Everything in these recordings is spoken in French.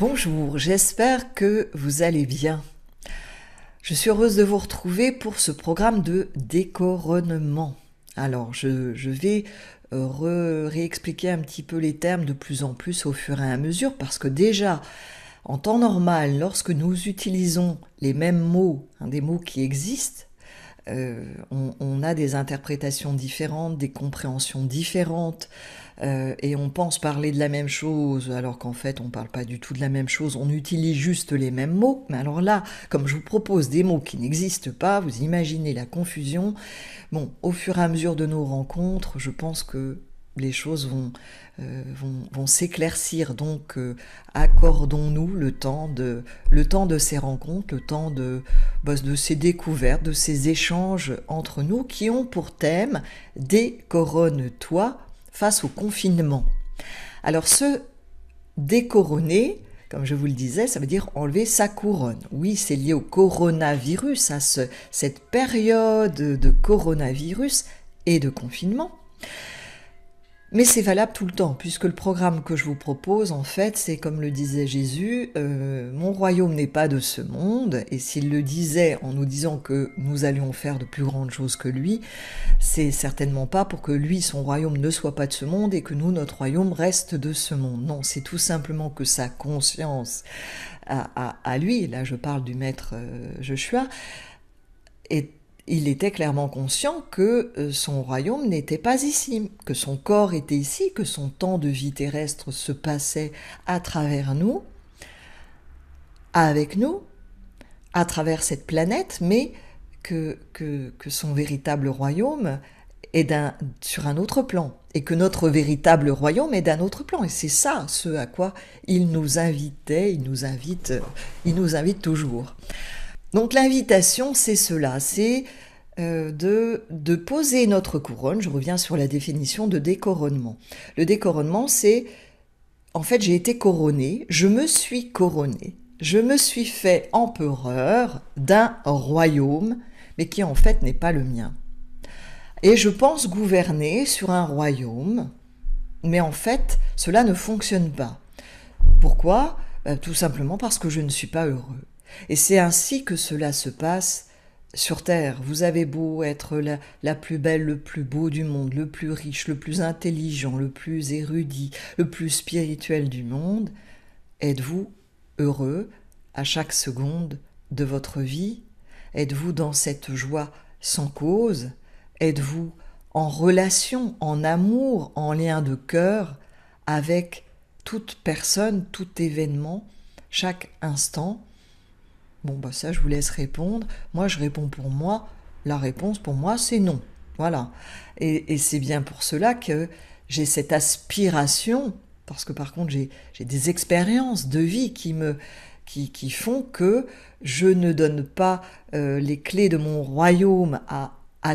Bonjour, j'espère que vous allez bien. Je suis heureuse de vous retrouver pour ce programme de décoronnement. Alors, je, vais euh, réexpliquer un petit peu les termes de plus en plus au fur et à mesure parce que déjà, en temps normal, lorsque nous utilisons les mêmes mots, hein, des mots qui existent, euh, on, a des interprétations différentes, des compréhensions différentes, euh, et on pense parler de la même chose alors qu'en fait on ne parle pas du tout de la même chose, on utilise juste les mêmes mots. Mais alors là, comme je vous propose des mots qui n'existent pas, vous imaginez la confusion. Bon, au fur et à mesure de nos rencontres, je pense que les choses vont, euh, s'éclaircir. Donc, euh, accordons-nous le temps de le temps de ces rencontres, le temps de, bah, de ces découvertes, de ces échanges entre nous qui ont pour thème décoronne-toi face au confinement. Alors se décoronner, comme je vous le disais, ça veut dire enlever sa couronne. Oui, c'est lié au coronavirus, à cette période de coronavirus et de confinement. Mais c'est valable tout le temps, puisque le programme que je vous propose, en fait, c'est comme le disait Jésus, euh, mon royaume n'est pas de ce monde, et s'il le disait en nous disant que nous allions faire de plus grandes choses que lui, c'est certainement pas pour que lui, son royaume ne soit pas de ce monde et que nous, notre royaume reste de ce monde. Non, c'est tout simplement que sa conscience à, à, lui, là je parle du maître euh, Joshua, est il était clairement conscient que euh, son royaume n'était pas ici, que son corps était ici, que son temps de vie terrestre se passait à travers nous, avec nous, à travers cette planète, mais que, que, son véritable royaume est sur un autre plan, et que notre véritable royaume est d'un autre plan. Et c'est ça ce à quoi il nous invitait, il nous invite, il nous invite toujours. Donc l'invitation, c'est cela, c'est euh, de, poser notre couronne. Je reviens sur la définition de décoronnement. Le décoronnement, c'est en fait j'ai été couronné, je me suis couronné, je me suis fait empereur d'un royaume, mais qui en fait n'est pas le mien. Et je pense gouverner sur un royaume, mais en fait cela ne fonctionne pas. Pourquoi euh, Tout simplement parce que je ne suis pas heureux. Et c'est ainsi que cela se passe sur Terre. Vous avez beau être la, plus belle, le plus beau du monde, le plus riche, le plus intelligent, le plus érudit, le plus spirituel du monde, êtes-vous heureux à chaque seconde de votre vie Êtes-vous dans cette joie sans cause Êtes-vous en relation, en amour, en lien de cœur avec toute personne, tout événement, chaque instant Bon, bah ça, je vous laisse répondre. Moi, je réponds pour moi. La réponse pour moi, c'est non. Voilà. Et, c'est bien pour cela que j'ai cette aspiration, parce que par contre, j'ai des expériences de vie qui me, qui, qui, font que je ne donne pas euh, les clés de mon royaume à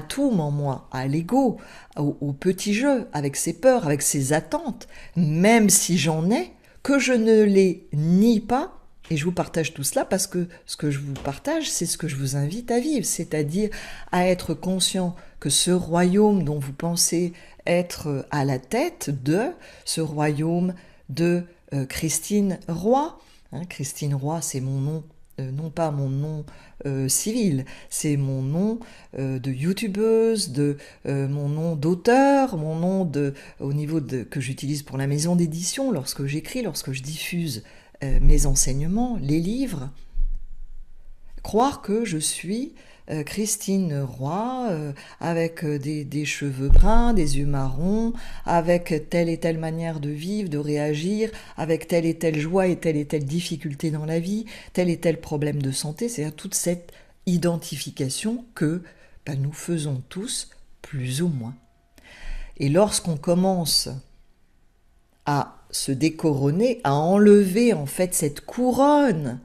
tout en moi, à l'ego, au, petit jeu, avec ses peurs, avec ses attentes, même si j'en ai, que je ne les nie pas, et je vous partage tout cela parce que ce que je vous partage, c'est ce que je vous invite à vivre, c'est-à-dire à être conscient que ce royaume dont vous pensez être euh, à la tête de, ce royaume de euh, Christine Roy, hein, Christine Roy, c'est mon nom euh, non pas mon nom civil, c'est mon nom de youtubeuse, de mon nom d'auteur, mon nom de au niveau de que j'utilise pour la maison d'édition lorsque j'écris, lorsque je diffuse euh, mes enseignements, les livres, croire que je suis euh, Christine Roy euh, avec des, cheveux bruns, des yeux marrons, avec telle et telle manière de vivre, de réagir, avec telle et telle joie et telle et telle difficulté dans la vie, tel et tel problème de santé, cest à toute cette identification que ben, nous faisons tous, plus ou moins. Et lorsqu'on commence à se décoronner, à enlever en fait cette couronne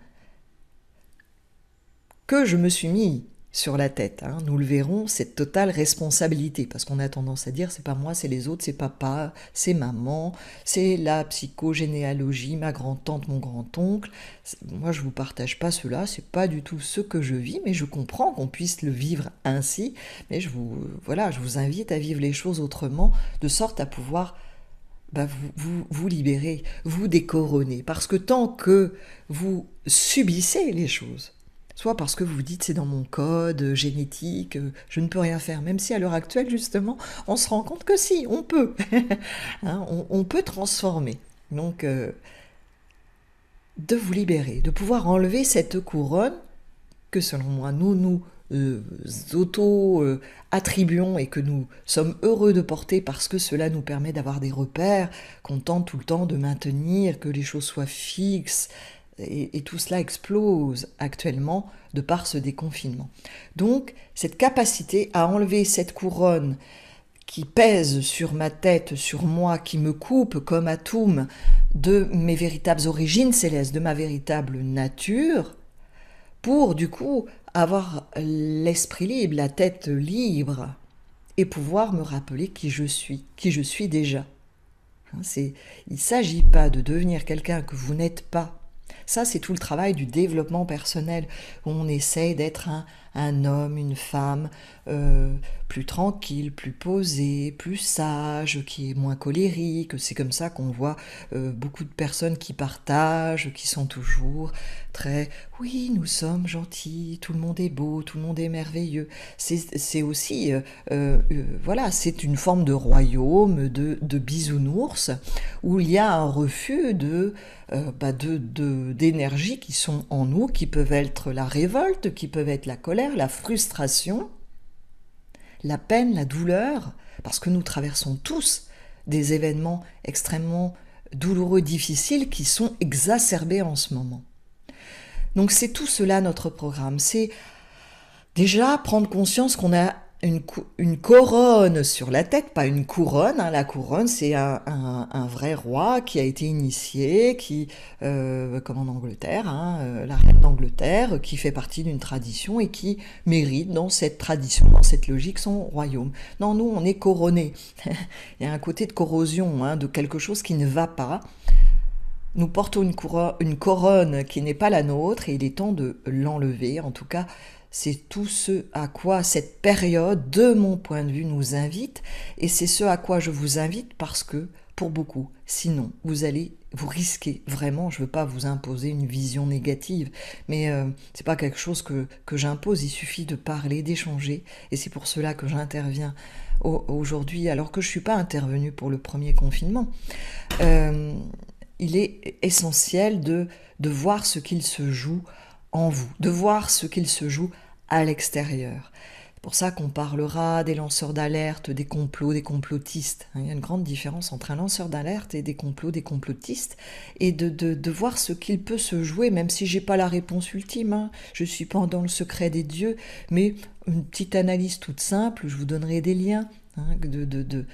que je me suis mis sur la tête. Hein. Nous le verrons, cette totale responsabilité, parce qu'on a tendance à dire c'est pas moi, c'est les autres, c'est papa, c'est maman, c'est la psychogénéalogie, ma grand-tante, mon grand-oncle. Moi, je vous partage pas cela, c'est pas du tout ce que je vis, mais je comprends qu'on puisse le vivre ainsi. Mais je vous, voilà, je vous invite à vivre les choses autrement, de sorte à pouvoir bah, vous, libérez, vous décoronnez. Parce que tant que vous subissez les choses, soit parce que vous dites c'est dans mon code génétique, je ne peux rien faire, même si à l'heure actuelle, justement, on se rend compte que si, on peut. Hein, on, peut transformer. Donc, euh, de vous libérer, de pouvoir enlever cette couronne que, selon moi, nous nous euh, auto-attribuons et que nous sommes heureux de porter parce que cela nous permet d'avoir des repères, qu'on tente tout le temps de maintenir, que les choses soient fixes, et, tout cela explose actuellement de par ce déconfinement. Donc, cette capacité à enlever cette couronne qui pèse sur ma tête, sur moi, qui me coupe comme atome de mes véritables origines célestes, de ma véritable nature, pour du coup avoir l'esprit libre, la tête libre, et pouvoir me rappeler qui je suis, qui je suis déjà. Hein, il ne s'agit pas de devenir quelqu'un que vous n'êtes pas, ça, c'est tout le travail du développement personnel. Où on essaye d'être un, homme, une femme euh, plus tranquille, plus posé, plus sage, qui est moins colérique. C'est comme ça qu'on voit euh, beaucoup de personnes qui partagent, qui sont toujours très oui, nous sommes gentils, tout le monde est beau, tout le monde est merveilleux. C'est aussi, euh, voilà, c'est une forme de royaume, de, bisounours, où il y a un refus de, bah, de, de, d'énergie qui sont en nous, qui peuvent être la révolte, qui peuvent être la colère, la frustration, la peine, la douleur, parce que nous traversons tous des événements extrêmement douloureux, difficiles, qui sont exacerbés en ce moment. Donc c'est tout cela notre programme, c'est déjà prendre conscience qu'on a une, couronne sur la tête, pas une couronne. Hein. La couronne, c'est un, vrai roi qui a été initié, qui, euh, comme en Angleterre, hein, euh, la reine d'Angleterre, qui fait partie d'une tradition et qui mérite dans cette tradition, dans cette logique, son royaume. Non, nous, on est couronné. Il y a un côté de corrosion, hein, de quelque chose qui ne va pas. Nous portons une couronne qui n'est pas la nôtre et il est temps de l'enlever. En tout cas, c'est tout ce à quoi cette période, de mon point de vue, nous invite, et c'est ce à quoi je vous invite parce que, pour beaucoup, sinon, vous allez vous risquez vraiment, je ne veux pas vous imposer une vision négative, mais euh, c'est pas quelque chose que, j'impose, il suffit de parler, d'échanger, et c'est pour cela que j'interviens aujourd'hui, alors que je ne suis pas intervenue pour le premier confinement. Euh, il est essentiel de, de voir ce qu'il se joue en vous, de voir ce qu'il se joue à l'extérieur. pour ça qu'on parlera des lanceurs d'alerte, des complots, des complotistes. Hein, il y a une grande différence entre un lanceur d'alerte et des complots, des complotistes, et de, voir ce qu'il peut se jouer, même si j'ai pas la réponse ultime. Hein. Je suis pas dans le secret des dieux, mais une petite analyse toute simple, je vous donnerai des liens hein, d'une de, de,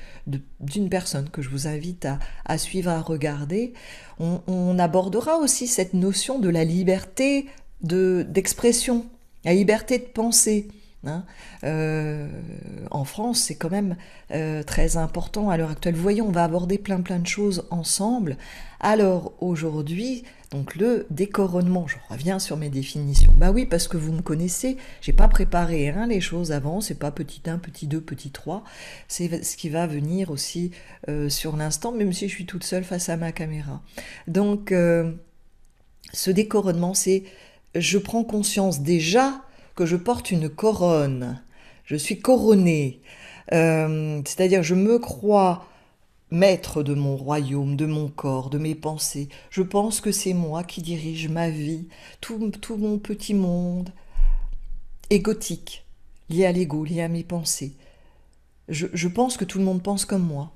d'une personne que je vous invite à, suivre, à regarder. on abordera aussi cette notion de la liberté d'expression, la liberté de penser. Hein. Euh, en France, c'est quand même euh, très important à l'heure actuelle. Vous voyez, on va aborder plein plein de choses ensemble. Alors aujourd'hui, donc le décoronnement, je reviens sur mes définitions. Bah oui, parce que vous me connaissez, j'ai pas préparé hein, les choses avant, c'est pas petit 1, petit 2, petit 3, c'est ce qui va venir aussi euh, sur l'instant, même si je suis toute seule face à ma caméra. Donc ce décoronnement, c'est je prends conscience déjà que je porte une couronne. Je suis couronnée. Euh, c'est-à-dire je me crois maître de mon royaume, de mon corps, de mes pensées. Je pense que c'est moi qui dirige ma vie, tout, mon petit monde égotique, lié à l'ego, lié à mes pensées. je pense que tout le monde pense comme moi,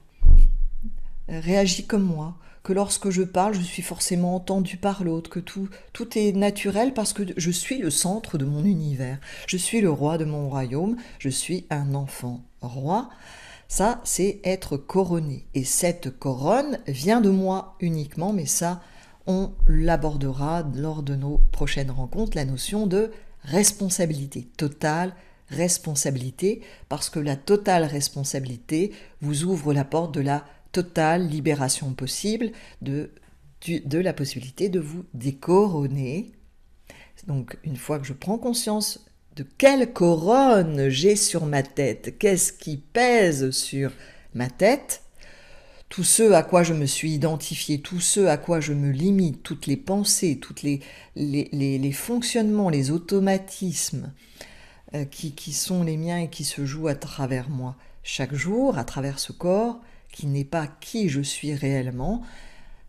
réagit comme moi que lorsque je parle, je suis forcément entendu par l'autre, que tout, tout est naturel parce que je suis le centre de mon univers, je suis le roi de mon royaume, je suis un enfant roi. Ça, c'est être couronné. Et cette couronne vient de moi uniquement, mais ça, on l'abordera lors de nos prochaines rencontres, la notion de responsabilité totale, responsabilité, parce que la totale responsabilité vous ouvre la porte de la totale libération possible de, la possibilité de vous décoronner. Donc une fois que je prends conscience de quelle couronne j'ai sur ma tête, qu'est-ce qui pèse sur ma tête, tout ce à quoi je me suis identifié, tout ce à quoi je me limite, toutes les pensées, toutes les, les, les fonctionnements, les automatismes euh, qui, qui sont les miens et qui se jouent à travers moi chaque jour, à travers ce corps, qui n'est pas qui je suis réellement,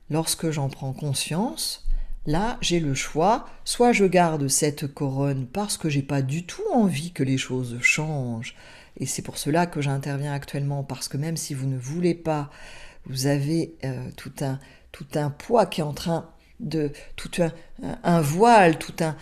lorsque j'en prends conscience, là j'ai le choix, soit je garde cette couronne parce que j'ai pas du tout envie que les choses changent, et c'est pour cela que j'interviens actuellement, parce que même si vous ne voulez pas, vous avez euh, tout, un, tout un poids qui est en train de... tout un, un voile, tout un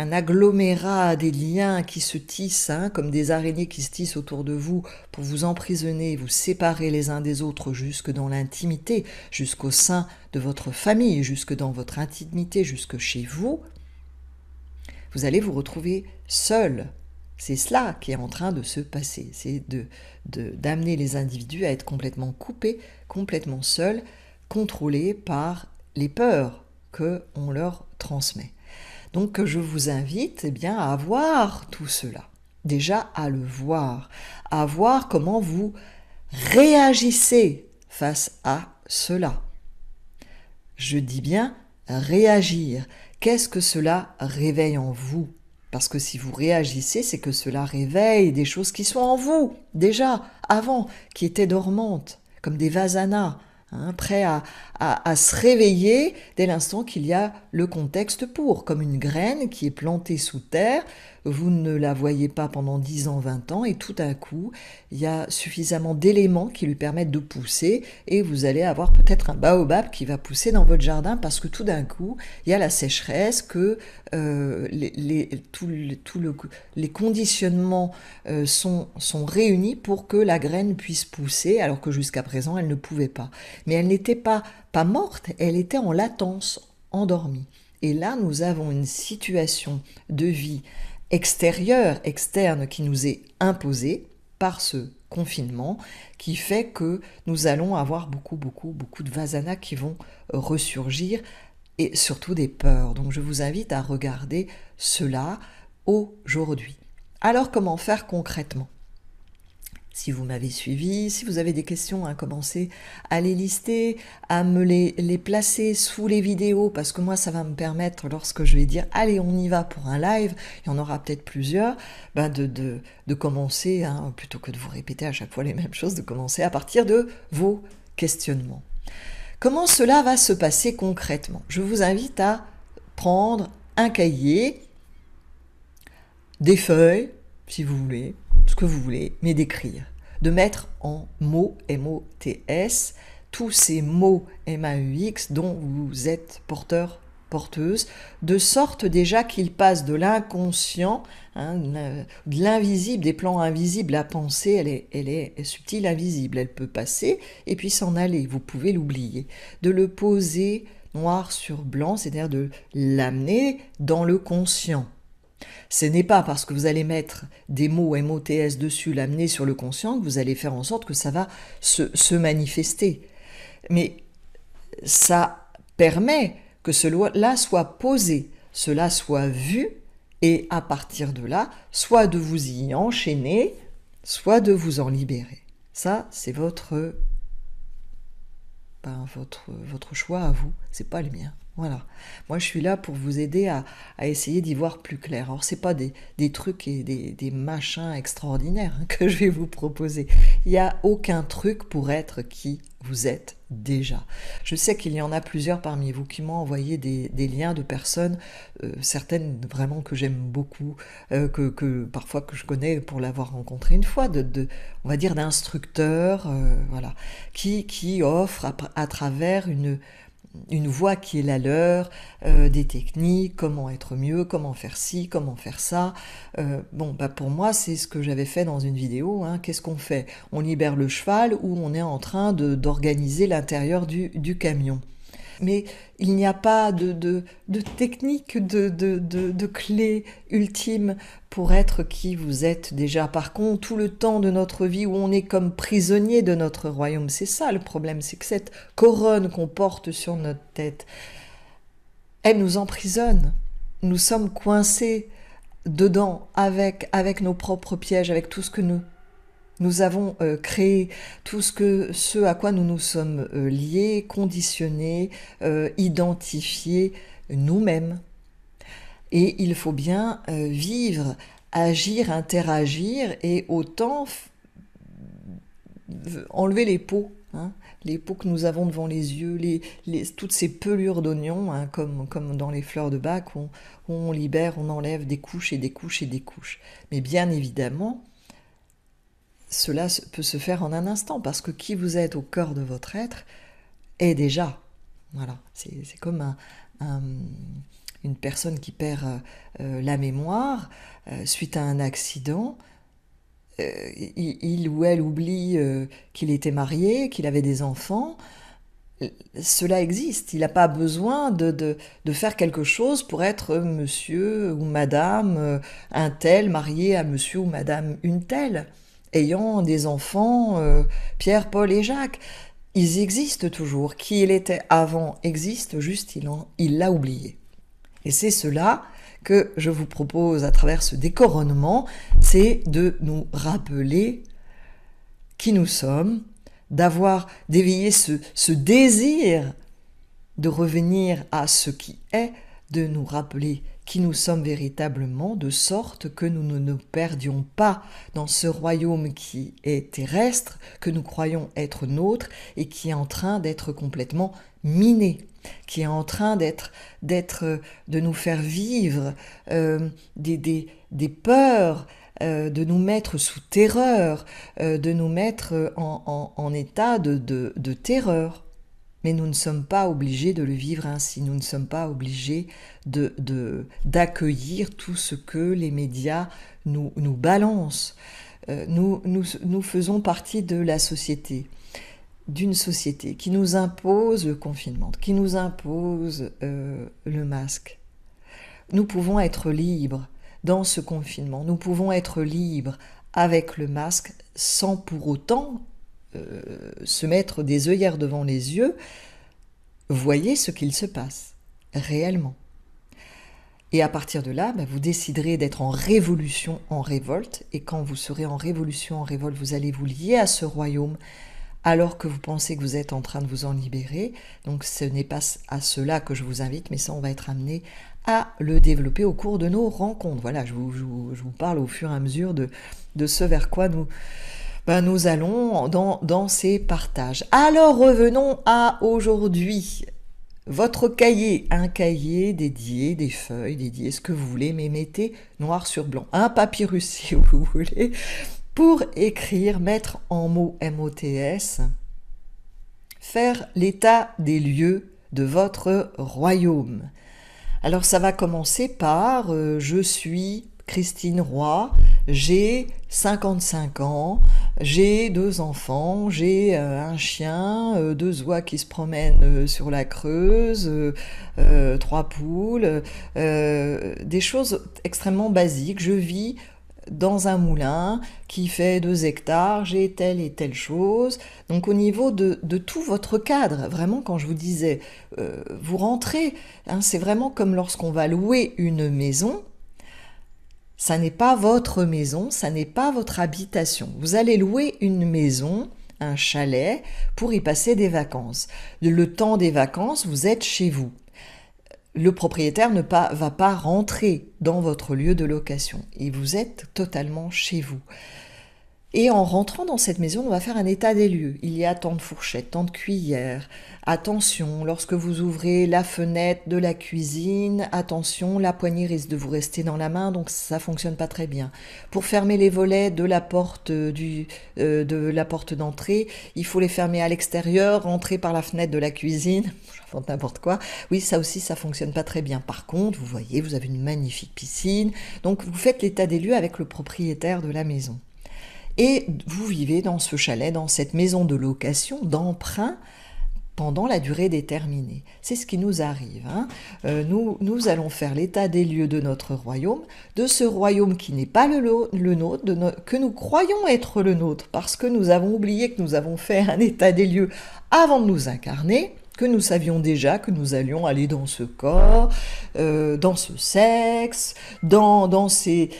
un agglomérat des liens qui se tissent, hein, comme des araignées qui se tissent autour de vous pour vous emprisonner, vous séparer les uns des autres jusque dans l'intimité, jusqu'au sein de votre famille, jusque dans votre intimité, jusque chez vous, vous allez vous retrouver seul. C'est cela qui est en train de se passer, c'est de, d'amener les individus à être complètement coupés, complètement seuls, contrôlés par les peurs que on leur transmet. Donc je vous invite eh bien, à voir tout cela, déjà à le voir, à voir comment vous réagissez face à cela. Je dis bien réagir. Qu'est-ce que cela réveille en vous Parce que si vous réagissez, c'est que cela réveille des choses qui sont en vous, déjà, avant, qui étaient dormantes, comme des vasanas, Hein, prêt à, à, se réveiller dès l'instant qu'il y a le contexte pour, comme une graine qui est plantée sous terre vous ne la voyez pas pendant 10 ans, 20 ans, et tout à coup, il y a suffisamment d'éléments qui lui permettent de pousser, et vous allez avoir peut-être un baobab qui va pousser dans votre jardin, parce que tout d'un coup, il y a la sécheresse, que euh, les, conditionnements euh, sont, sont réunis pour que la graine puisse pousser, alors que jusqu'à présent, elle ne pouvait pas. Mais elle n'était pas, pas morte, elle était en latence, endormie. Et là, nous avons une situation de vie extérieure, externe, qui nous est imposée par ce confinement, qui fait que nous allons avoir beaucoup, beaucoup, beaucoup de vasanas qui vont euh, ressurgir, et surtout des peurs. Donc je vous invite à regarder cela aujourd'hui. Alors comment faire concrètement si vous m'avez suivi, si vous avez des questions, à commencer à les lister, à me les, placer sous les vidéos, parce que moi, ça va me permettre, lorsque je vais dire, allez, on y va pour un live, il y en aura peut-être plusieurs, ben, de, commencer, hein, plutôt que de vous répéter à chaque fois les mêmes choses, de commencer à partir de vos questionnements. Comment cela va se passer concrètement Je vous invite à prendre un cahier, des feuilles, si vous voulez, que vous voulez, mais d'écrire, de mettre en mots, M-O-T-S, tous ces mots M-A-U-X dont vous êtes porteur, porteuse, de sorte déjà qu'il passe de l'inconscient, hein, de l'invisible, des plans invisibles. La pensée, elle est, elle est subtile, invisible. Elle peut passer et puis s'en aller. Vous pouvez l'oublier. De le poser noir sur blanc, c'est-à-dire de l'amener dans le conscient. Ce n'est pas parce que vous allez mettre des mots MOTS dessus, l'amener sur le conscient, que vous allez faire en sorte que ça va se, manifester. Mais ça permet que cela soit posé, cela soit vu, et à partir de là, soit de vous y enchaîner, soit de vous en libérer. Ça, c'est votre, ben, votre, votre choix à vous, c'est pas le mien. Voilà. Moi, je suis là pour vous aider à, essayer d'y voir plus clair. Alors, c'est pas des, trucs et des, machins extraordinaires hein, que je vais vous proposer. Il n'y a aucun truc pour être qui vous êtes déjà. Je sais qu'il y en a plusieurs parmi vous qui m'ont envoyé des, liens de personnes, euh, certaines vraiment que j'aime beaucoup, euh, que, parfois que je connais pour l'avoir rencontré une fois, de, on va dire d'instructeurs, euh, voilà, qui, qui offrent à travers une une voix qui est la leur, euh, des techniques, comment être mieux, comment faire ci, comment faire ça. Euh, bon, bah pour moi, c'est ce que j'avais fait dans une vidéo. Hein. Qu'est-ce qu'on fait On libère le cheval ou on est en train d'organiser l'intérieur du, du camion mais il n'y a pas de, technique, de, clé ultime pour être qui vous êtes déjà. Par contre, tout le temps de notre vie où on est comme prisonnier de notre royaume, c'est ça le problème, c'est que cette couronne qu'on porte sur notre tête, elle nous emprisonne. Nous sommes coincés dedans, avec, avec nos propres pièges, avec tout ce que nous nous avons euh, créé tout ce, que, ce à quoi nous nous sommes euh, liés, conditionnés, euh, identifiés nous-mêmes. Et il faut bien vivre, agir, interagir et autant enlever les peaux. Hein. les peaux que nous avons devant les yeux, toutes ces pelures d'oignons, hein, comme, dans les fleurs de bac, où on libère, on enlève des couches et des couches et des couches. Mais bien évidemment, cela peut se faire en un instant parce que qui vous êtes au cœur de votre être est déjà. Voilà, c'est comme une personne qui perd euh, euh, la mémoire euh, suite à un accident. il, ou elle oublie qu'il était marié, qu'il avait des enfants. Cela existe. Il n'a pas besoin de, de, faire quelque chose pour être monsieur ou madame un tel, marié à monsieur ou madame une telle ayant des enfants, euh, Pierre, Paul et Jacques. Ils existent toujours. Qui il était avant existe, juste il, l'a oublié. Et c'est cela que je vous propose à travers ce décoronnement, c'est de nous rappeler qui nous sommes, d'avoir d'éveiller ce, ce désir de revenir à ce qui est, de nous rappeler qui nous sommes véritablement, de sorte que nous ne nous perdions pas dans ce royaume qui est terrestre, que nous croyons être nôtre et qui est en train d'être complètement miné qui est en train d'être, d'être, de nous faire vivre euh, des, peurs, euh, de nous mettre sous terreur, euh, de nous mettre en, état de terreur. Mais nous ne sommes pas obligés de le vivre ainsi, nous ne sommes pas obligés d'accueillir de, tout ce que les médias nous, balancent. Euh, nous, faisons partie de la société d'une société qui nous impose le confinement, qui nous impose euh, le masque. Nous pouvons être libres dans ce confinement, nous pouvons être libres avec le masque sans pour autant euh, se mettre des œillères devant les yeux, voyez ce qu'il se passe réellement. Et à partir de là, bah, vous déciderez d'être en révolution, en révolte. Et quand vous serez en révolution, en révolte, vous allez vous lier à ce royaume alors que vous pensez que vous êtes en train de vous en libérer. Donc ce n'est pas à cela que je vous invite, mais ça, on va être amené à le développer au cours de nos rencontres. Voilà, je vous, parle au fur et à mesure de ce vers quoi nous, ben, nous allons dans, ces partages. Alors revenons à aujourd'hui. Votre cahier, un cahier dédié, des feuilles dédiées, ce que vous voulez, mais mettez noir sur blanc, un papyrus si vous voulez, pour écrire, mettre en mots MOTS, faire l'état des lieux de votre royaume. Alors ça va commencer par euh, je suis Christine Roy, j'ai 55 ans, j'ai deux enfants, j'ai euh, un chien, euh, deux oies qui se promènent euh, sur la Creuse, trois poules, des choses extrêmement basiques. Je vis dans un moulin qui fait deux hectares, j'ai telle et telle chose. Donc au niveau de, tout votre cadre, vraiment quand je vous disais, vous rentrez, hein, c'est vraiment comme lorsqu'on va louer une maison ça n'est pas votre maison, ça n'est pas votre habitation. Vous allez louer une maison, un chalet, pour y passer des vacances. Le temps des vacances, vous êtes chez vous. Le propriétaire ne va pas rentrer dans votre lieu de location et vous êtes totalement chez vous. Et en rentrant dans cette maison, on va faire un état des lieux. Il y a tant de fourchettes, tant de cuillères. Attention, lorsque vous ouvrez la fenêtre de la cuisine, attention, la poignée risque de vous rester dans la main, donc ça fonctionne pas très bien. Pour fermer les volets de la porte euh, euh, de la porte d'entrée, il faut les fermer à l'extérieur, rentrer par la fenêtre de la cuisine. J'invente n'importe quoi. Oui, ça aussi, ça fonctionne pas très bien. Par contre, vous voyez, vous avez une magnifique piscine. Donc, vous faites l'état des lieux avec le propriétaire de la maison. Et vous vivez dans ce chalet, dans cette maison de location, d'emprunt, pendant la durée déterminée. C'est ce qui nous arrive. Hein. Euh, nous, nous allons faire l'état des lieux de notre royaume, de ce royaume qui n'est pas le, nôtre, que nous croyons être le nôtre, parce que nous avons oublié que nous avons fait un état des lieux avant de nous incarner que nous savions déjà que nous allions aller dans ce corps, euh, dans ce sexe, dans, ces,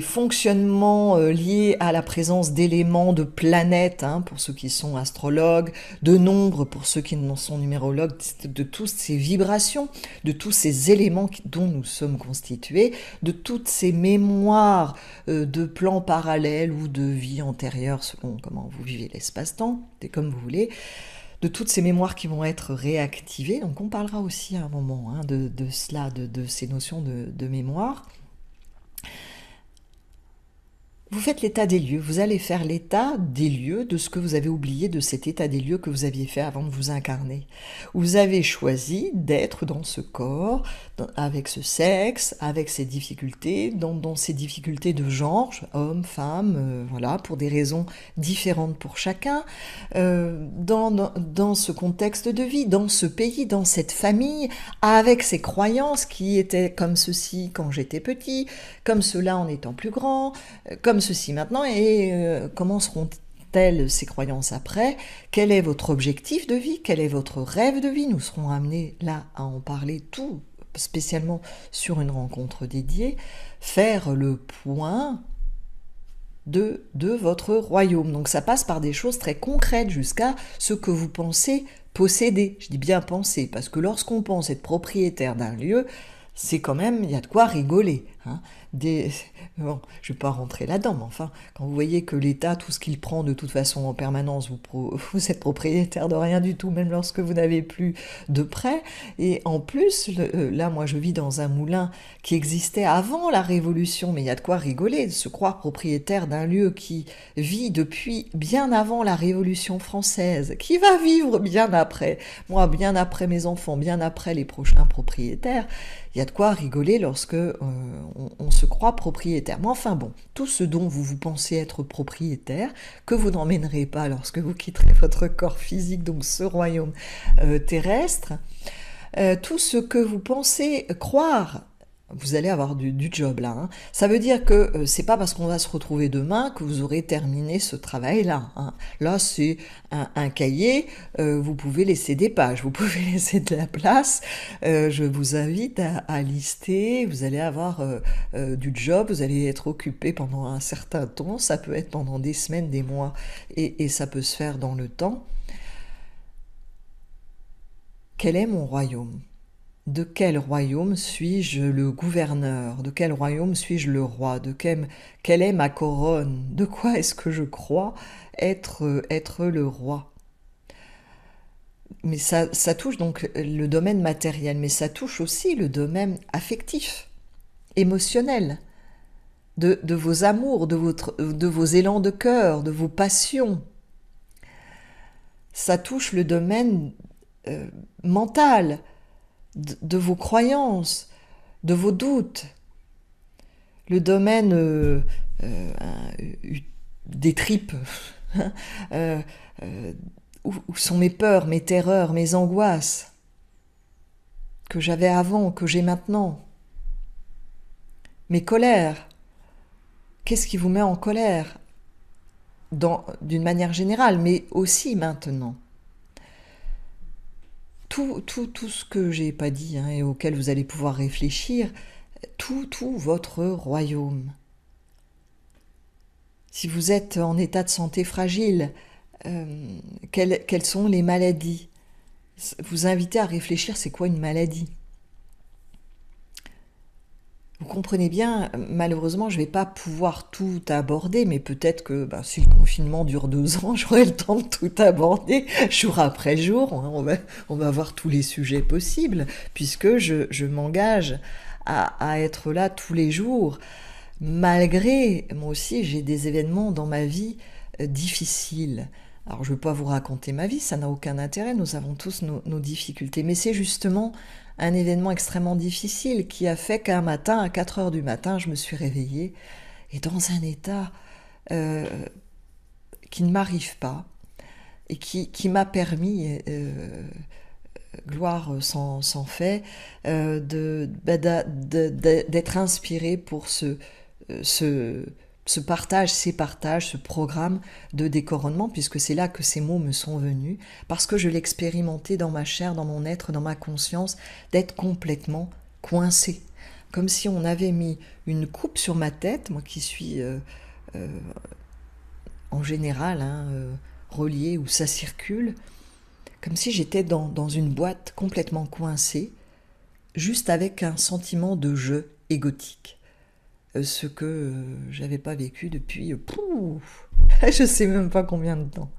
fonctionnements euh, liés à la présence d'éléments, de planètes, hein, pour ceux qui sont astrologues, de nombres, pour ceux qui n'en sont numérologues, de, toutes ces vibrations, de tous ces éléments dont nous sommes constitués, de toutes ces mémoires euh, de plans parallèles ou de vie antérieure, selon comment vous vivez l'espace-temps, c'est comme vous voulez de toutes ces mémoires qui vont être réactivées. Donc on parlera aussi à un moment hein, de, cela, de, ces notions de mémoire. Vous faites l'état des lieux, vous allez faire l'état des lieux de ce que vous avez oublié de cet état des lieux que vous aviez fait avant de vous incarner. Vous avez choisi d'être dans ce corps, avec ce sexe, avec ces difficultés, dans, ces difficultés de genre, homme, femme, euh, voilà, pour des raisons différentes pour chacun, euh, dans, dans ce contexte de vie, dans ce pays, dans cette famille, avec ces croyances qui étaient comme ceci quand j'étais petit, comme cela en étant plus grand, euh, comme ceci maintenant et euh, comment seront-elles ces croyances après Quel est votre objectif de vie Quel est votre rêve de vie Nous serons amenés là à en parler tout spécialement sur une rencontre dédiée, faire le point de, de votre royaume. Donc ça passe par des choses très concrètes jusqu'à ce que vous pensez posséder. Je dis bien penser, parce que lorsqu'on pense être propriétaire d'un lieu, c'est quand même, il y a de quoi rigoler. Hein, des... bon, je ne vais pas rentrer là-dedans, mais enfin, quand vous voyez que l'État, tout ce qu'il prend de toute façon en permanence, vous, vous, êtes propriétaire de rien du tout, même lorsque vous n'avez plus de prêt. Et en plus, euh, là, moi, je vis dans un moulin qui existait avant la Révolution, mais il y a de quoi rigoler, de se croire propriétaire d'un lieu qui vit depuis bien avant la Révolution française, qui va vivre bien après, moi, bien après mes enfants, bien après les prochains propriétaires. Il y a de quoi rigoler lorsque euh, on, se croit propriétaire. Mais enfin bon, tout ce dont vous vous pensez être propriétaire, que vous n'emmènerez pas lorsque vous quitterez votre corps physique, donc ce royaume euh, terrestre, euh, tout ce que vous pensez croire vous allez avoir du, job là. Hein. Ça veut dire que ce euh, c'est pas parce qu'on va se retrouver demain que vous aurez terminé ce travail là. Hein. Là, c'est un, cahier. Euh, vous pouvez laisser des pages, vous pouvez laisser de la place. Euh, je vous invite à, lister. Vous allez avoir du job. Vous allez être occupé pendant un certain temps. Ça peut être pendant des semaines, des mois, et ça peut se faire dans le temps. Quel est mon royaume de quel royaume suis-je le gouverneur De quel royaume suis-je le roi De quel, quelle est ma couronne De quoi est-ce que je crois être, être le roi Mais ça, touche donc le domaine matériel, mais ça touche aussi le domaine affectif, émotionnel, de, vos amours, de, votre, de vos élans de cœur, de vos passions. Ça touche le domaine euh, mental, de, vos croyances, de vos doutes. Le domaine euh, euh, des tripes, hein, euh, où, où sont mes peurs, mes terreurs, mes angoisses que j'avais avant, que j'ai maintenant, mes colères. Qu'est-ce qui vous met en colère d'une manière générale, mais aussi maintenant tout, ce que j'ai pas dit hein, et auquel vous allez pouvoir réfléchir, tout, tout votre royaume. Si vous êtes en état de santé fragile, euh, quelles, quelles sont les maladies Vous invitez à réfléchir, c'est quoi une maladie vous comprenez bien, malheureusement, je ne vais pas pouvoir tout aborder, mais peut-être que ben, si le confinement dure deux ans, j'aurai le temps de tout aborder jour après jour. Hein, on, va, on, va, voir tous les sujets possibles, puisque je, je m'engage à, à, être là tous les jours. Malgré, moi aussi, j'ai des événements dans ma vie euh, difficiles. Alors je ne veux pas vous raconter ma vie, ça n'a aucun intérêt, nous avons tous nos, difficultés, mais c'est justement un événement extrêmement difficile qui a fait qu'un matin, à 4 heures du matin, je me suis réveillée et dans un état euh, qui ne m'arrive pas et qui, m'a permis... Euh, euh, gloire sans, fait, bah, d'être inspirée pour ce, ce, ce partage, ces partages, ce programme de décoronnement, puisque c'est là que ces mots me sont venus, parce que je l'expérimentais dans ma chair, dans mon être, dans ma conscience, d'être complètement coincé. Comme si on avait mis une coupe sur ma tête, moi qui suis euh, euh, en général hein, euh, relié où ça circule, comme si j'étais dans une boîte complètement coincée, juste avec un sentiment de jeu égotique. Euh, ce que euh, j'avais pas vécu depuis, euh, pouf, je sais même pas combien de temps.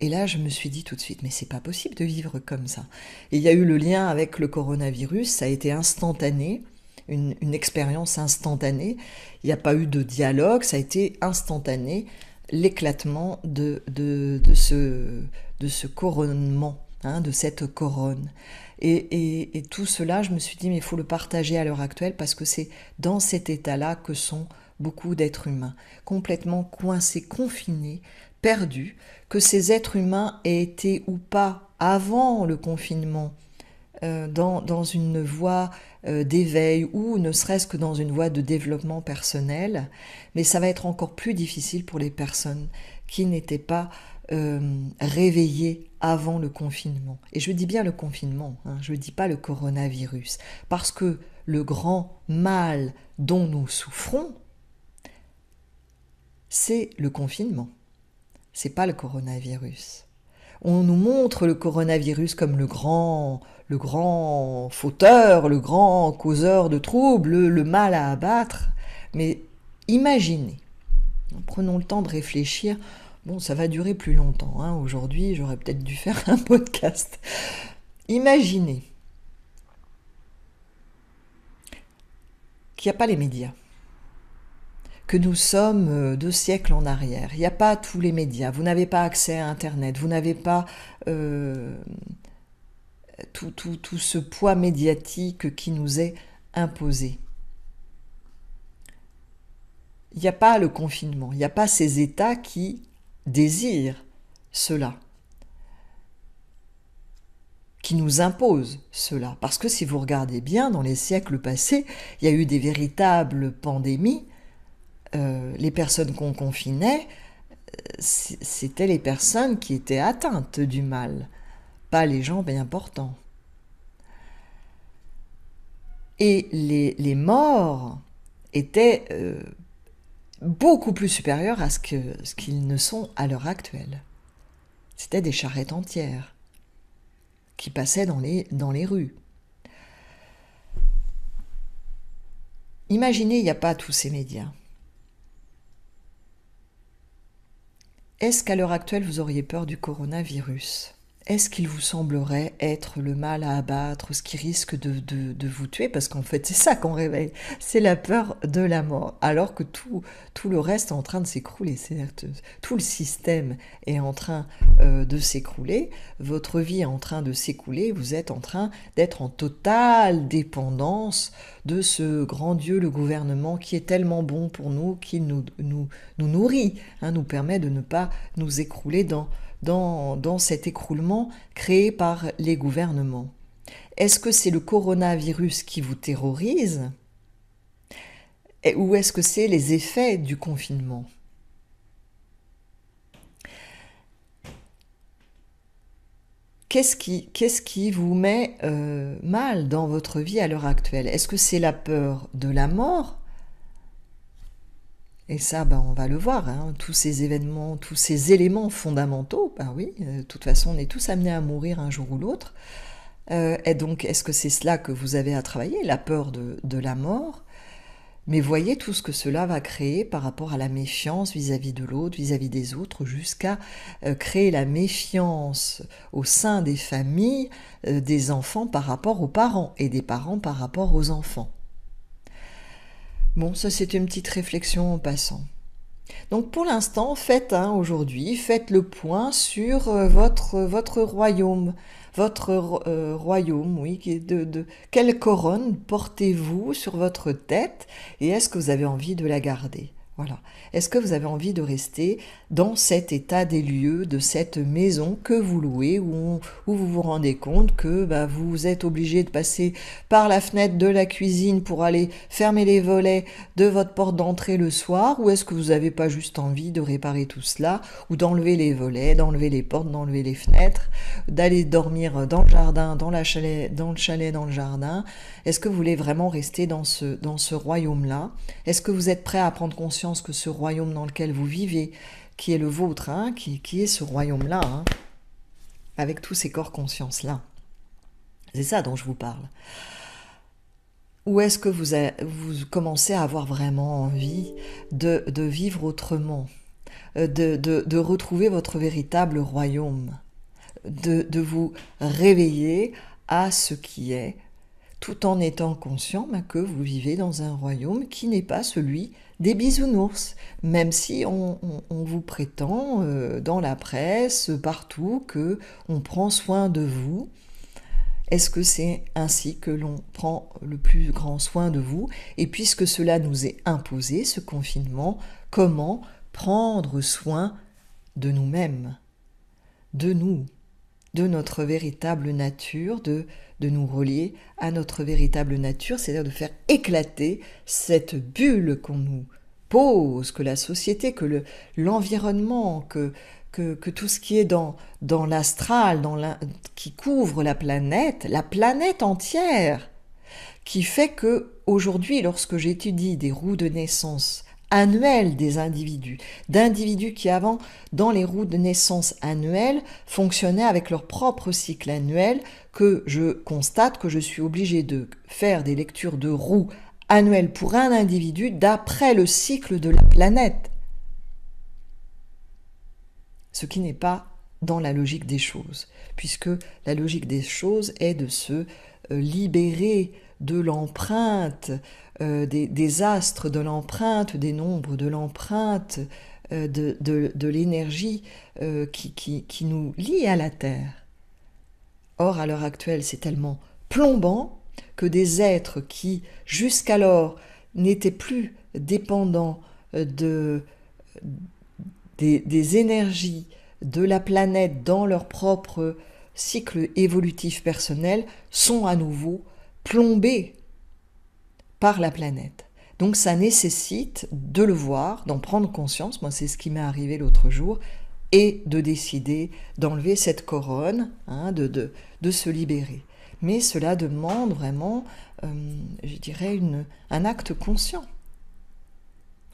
Et là, je me suis dit tout de suite, mais c'est pas possible de vivre comme ça. il y a eu le lien avec le coronavirus, ça a été instantané, une, expérience instantanée. Il n'y a pas eu de dialogue, ça a été instantané, l'éclatement de, de, ce, de couronnement, hein, de cette couronne. Et, tout cela, je me suis dit, mais il faut le partager à l'heure actuelle parce que c'est dans cet état-là que sont beaucoup d'êtres humains, complètement coincés, confinés, perdus, que ces êtres humains aient été ou pas avant le confinement euh, dans, une voie euh, d'éveil ou ne serait-ce que dans une voie de développement personnel, mais ça va être encore plus difficile pour les personnes qui n'étaient pas euh, réveillées avant le confinement. Et je dis bien le confinement, hein, je ne dis pas le coronavirus, parce que le grand mal dont nous souffrons, c'est le confinement, c'est pas le coronavirus. On nous montre le coronavirus comme le grand, le grand fauteur, le grand causeur de troubles, le mal à abattre. Mais imaginez, prenons le temps de réfléchir ça va durer plus longtemps. Hein. Aujourd'hui, j'aurais peut-être dû faire un podcast. Imaginez qu'il n'y a pas les médias, que nous sommes euh, deux siècles en arrière. Il n'y a pas tous les médias. Vous n'avez pas accès à Internet. Vous n'avez pas euh, tout, tout, tout ce poids médiatique qui nous est imposé. Il n'y a pas le confinement, il n'y a pas ces états qui désire cela, qui nous impose cela. Parce que si vous regardez bien, dans les siècles passés, il y a eu des véritables pandémies. Euh, les personnes qu'on confinait, c'était les personnes qui étaient atteintes du mal, pas les gens bien portants. Et les, les morts étaient euh, beaucoup plus supérieurs à ce qu'ils ne sont à l'heure actuelle. C'était des charrettes entières qui passaient dans les, dans les rues. Imaginez, il n'y a pas tous ces médias. Est-ce qu'à l'heure actuelle, vous auriez peur du coronavirus est-ce qu'il vous semblerait être le mal à abattre, ce qui risque de, vous tuer Parce qu'en fait, c'est ça qu'on réveille, c'est la peur de la mort, alors que tout, tout le reste est en train de s'écrouler, tout le système est en train euh, de s'écrouler, votre vie est en train de s'écouler, vous êtes en train d'être en totale dépendance de ce grand Dieu, le gouvernement, qui est tellement bon pour nous, qui nous, nous, nourrit, hein, nous permet de ne pas nous écrouler dans dans, cet écroulement créé par les gouvernements. Est-ce que c'est le coronavirus qui vous terrorise ou est-ce que c'est les effets du confinement Qu'est-ce qui, vous met euh, mal dans votre vie à l'heure actuelle Est-ce que c'est la peur de la mort et ça, ben, on va le voir, hein. tous ces événements, tous ces éléments fondamentaux, ben oui, euh, de toute façon, on est tous amenés à mourir un jour ou l'autre. Euh, et donc, est-ce que c'est cela que vous avez à travailler, la peur de, la mort Mais voyez tout ce que cela va créer par rapport à la méfiance vis-à-vis de l'autre, vis-à-vis des autres, jusqu'à euh, créer la méfiance au sein des familles, des enfants par rapport aux parents, et des parents par rapport aux enfants. Bon, ça c'est une petite réflexion en passant. Donc pour l'instant, faites un hein, aujourd'hui, faites le point sur euh, votre, royaume, votre euh, royaume, oui, de quelle couronne portez-vous sur votre tête et est-ce que vous avez envie de la garder est-ce que vous avez envie de rester dans cet état des lieux, de cette maison que vous louez, où, vous vous rendez compte que bah, vous êtes obligé de passer par la fenêtre de la cuisine pour aller fermer les volets de votre porte d'entrée le soir, ou est-ce que vous n'avez pas juste envie de réparer tout cela, ou d'enlever les volets, d'enlever les portes, d'enlever les fenêtres, d'aller dormir dans le jardin, dans, chalet, dans le chalet, dans le jardin Est-ce que vous voulez vraiment rester dans ce, dans ce royaume-là Est-ce que vous êtes prêt à prendre conscience que ce royaume dans lequel vous vivez, qui est le vôtre, hein, qui, est ce royaume-là, hein, avec tous ces corps consciences là C'est ça dont je vous parle. Ou est-ce que vous, vous, commencez à avoir vraiment envie de, vivre autrement, euh, de, retrouver votre véritable royaume, de vous réveiller à ce qui est tout en étant conscient ben, que vous vivez dans un royaume qui n'est pas celui des bisounours, même si on, vous prétend euh, dans la presse, partout, que on prend soin de vous. Est-ce que c'est ainsi que l'on prend le plus grand soin de vous Et puisque cela nous est imposé, ce confinement, comment prendre soin de nous-mêmes, de nous, de notre véritable nature, de, de nous relier à notre véritable nature, c'est-à-dire de faire éclater cette bulle qu'on nous pose, que la société, que l'environnement, que, que, que, tout ce qui est dans, dans l'astral, dans qui couvre la planète, la planète entière, qui fait que aujourd'hui, lorsque j'étudie des roues de naissance, annuelle des individus, d'individus qui avant, dans les roues de naissance annuelles, fonctionnaient avec leur propre cycle annuel, que je constate que je suis obligé de faire des lectures de roues annuelles pour un individu d'après le cycle de la planète. Ce qui n'est pas dans la logique des choses, puisque la logique des choses est de se euh, libérer de l'empreinte euh, des, astres de l'empreinte, des nombres de l'empreinte, euh, de, l'énergie euh, qui, nous lie à la Terre. Or, à l'heure actuelle, c'est tellement plombant que des êtres qui, jusqu'alors, n'étaient plus dépendants de, des, énergies de la planète dans leur propre cycle évolutif personnel, sont à nouveau plombés par la planète. Donc ça nécessite de le voir, d'en prendre conscience, moi c'est ce qui m'est arrivé l'autre jour, et de décider d'enlever cette couronne, hein, de, de, se libérer. Mais cela demande vraiment, euh, je dirais, un acte conscient.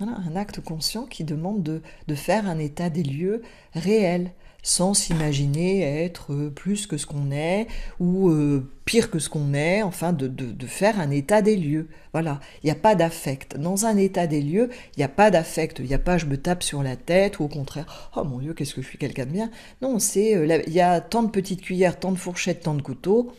un acte conscient qui demande de, de faire un état des lieux réel, sans s'imaginer être plus que ce qu'on est ou euh, pire que ce qu'on est, enfin de, faire un état des lieux. Voilà, il n'y a pas d'affect. Dans un état des lieux, il n'y a pas d'affect. Il n'y a pas je me tape sur la tête ou au contraire, oh mon Dieu, qu'est-ce que je suis quelqu'un de bien. Non, c'est euh, il y a tant de petites cuillères, tant de fourchettes, tant de couteaux.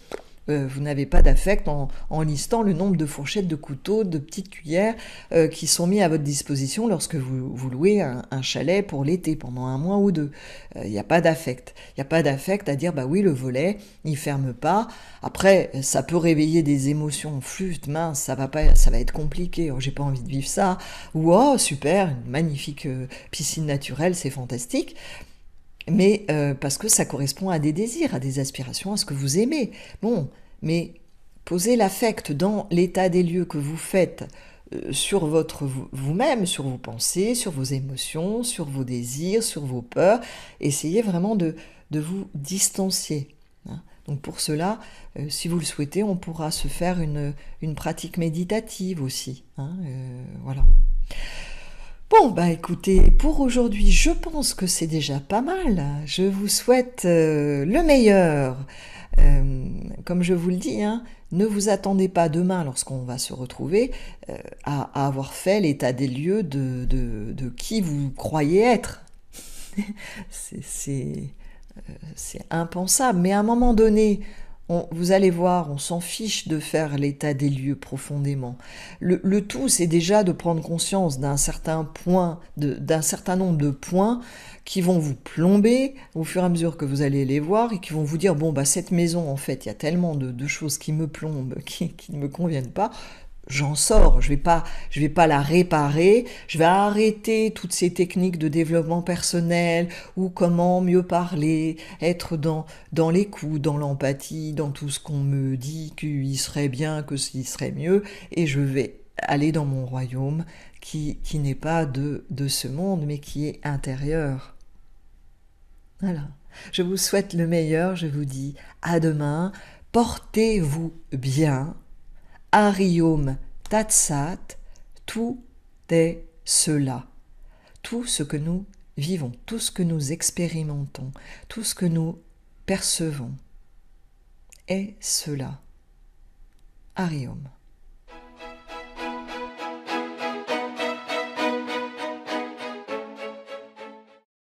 Euh, vous n'avez pas d'affect en, en, listant le nombre de fourchettes, de couteaux, de petites cuillères euh, qui sont mis à votre disposition lorsque vous, vous louez un, chalet pour l'été pendant un mois ou deux. Il euh, n'y a pas d'affect. Il n'y a pas d'affect à dire bah oui le volet il ferme pas. Après ça peut réveiller des émotions. Flûte mince ça va pas ça va être compliqué. Oh, j'ai pas envie de vivre ça. Ou oh super une magnifique piscine naturelle c'est fantastique mais euh, parce que ça correspond à des désirs, à des aspirations, à ce que vous aimez. Bon, mais posez l'affect dans l'état des lieux que vous faites euh, sur votre vous-même, sur vos pensées, sur vos émotions, sur vos désirs, sur vos peurs, essayez vraiment de, de vous distancier. Hein. Donc pour cela, euh, si vous le souhaitez, on pourra se faire une, pratique méditative aussi. Hein, voilà. Bon, bah écoutez, pour aujourd'hui, je pense que c'est déjà pas mal. Je vous souhaite euh, le meilleur. Euh, comme je vous le dis, hein, ne vous attendez pas demain, lorsqu'on va se retrouver, euh, à, avoir fait l'état des lieux de, de, de, qui vous croyez être. c'est impensable. Mais à un moment donné, vous allez voir, on s'en fiche de faire l'état des lieux profondément. Le, tout, c'est déjà de prendre conscience d'un certain point, d'un certain nombre de points qui vont vous plomber au fur et à mesure que vous allez les voir et qui vont vous dire bon bah cette maison en fait il y a tellement de, choses qui me plombent, qui, ne me conviennent pas, j'en sors. Je vais pas, je vais pas la réparer. Je vais arrêter toutes ces techniques de développement personnel ou comment mieux parler, être dans, dans coups dans l'empathie, dans tout ce qu'on me dit qu'il serait bien, que s'il serait mieux. Et je vais aller dans mon royaume qui, n'est pas de, de ce monde, mais qui est intérieur. Voilà. Je vous souhaite le meilleur. Je vous dis à demain. Portez-vous bien Arium Tatsat, tout est cela. Tout ce que nous vivons, tout ce que nous expérimentons, tout ce que nous percevons est cela. Arium.